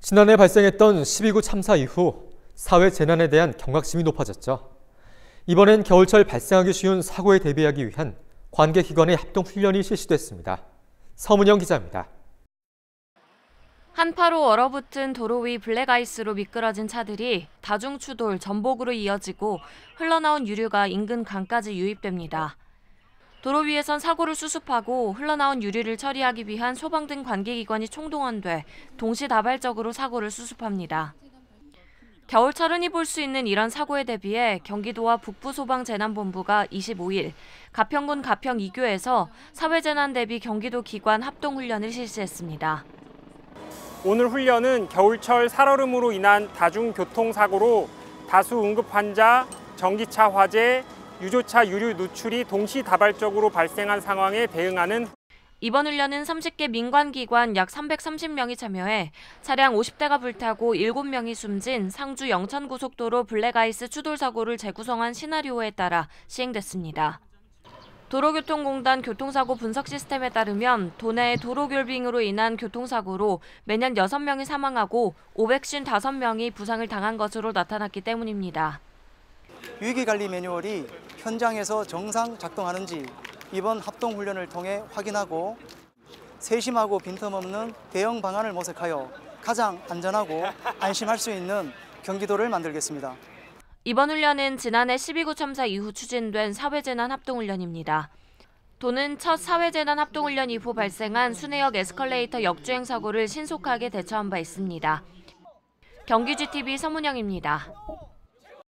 지난해 발생했던 12구 참사 이후 사회 재난에 대한 경각심이 높아졌죠. 이번엔 겨울철 발생하기 쉬운 사고에 대비하기 위한 관계기관의 합동훈련이 실시됐습니다. 서문영 기자입니다. 한파로 얼어붙은 도로 위 블랙아이스로 미끄러진 차들이 다중추돌, 전복으로 이어지고 흘러나온 유류가 인근 강까지 유입됩니다. 도로 위에선 사고를 수습하고 흘러나온 유리를 처리하기 위한 소방 등 관계기관이 총동원돼 동시다발적으로 사고를 수습합니다. 겨울철은 이볼수 있는 이런 사고에 대비해 경기도와 북부소방재난본부가 25일 가평군 가평 2교에서 사회재난 대비 경기도 기관 합동훈련을 실시했습니다. 오늘 훈련은 겨울철 살얼음으로 인한 다중교통사고로 다수 응급환자, 전기차 화재, 유조차 유류 누출이 동시다발적으로 발생한 상황에 대응하는 이번 훈련은 30개 민관기관 약 330명이 참여해 차량 50대가 불타고 7명이 숨진 상주 영천고속도로 블랙아이스 추돌 사고를 재구성한 시나리오에 따라 시행됐습니다. 도로교통공단 교통사고 분석 시스템에 따르면 도내의 도로결빙으로 인한 교통사고로 매년 6명이 사망하고 555명이 부상을 당한 것으로 나타났기 때문입니다. 유기관리 매뉴얼이 현장에서 정상 작동하는지 이번 합동훈련을 통해 확인하고 세심하고 빈틈없는 대응 방안을 모색하여 가장 안전하고 안심할 수 있는 경기도를 만들겠습니다. 이번 훈련은 지난해 12구 참사 이후 추진된 사회재난 합동훈련입니다. 도는 첫 사회재난 합동훈련 이후 발생한 순회역 에스컬레이터 역주행 사고를 신속하게 대처한 바 있습니다. 경기GTV 서문영입니다.